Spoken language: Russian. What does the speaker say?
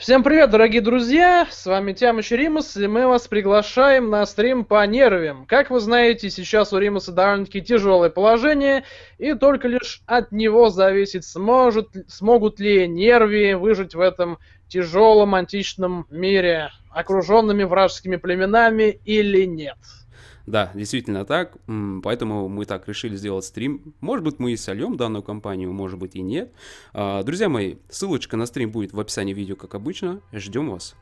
Всем привет, дорогие друзья! С вами Тямыч Римас, и мы вас приглашаем на стрим по нервим. Как вы знаете, сейчас у Римаса довольно-таки тяжелое положение, и только лишь от него зависит, сможет, смогут ли нерви выжить в этом тяжелом античном мире, окруженными вражескими племенами или нет. Да, действительно так, поэтому мы так решили сделать стрим. Может быть, мы и сольем данную компанию, может быть и нет. А, друзья мои, ссылочка на стрим будет в описании видео, как обычно. Ждем вас.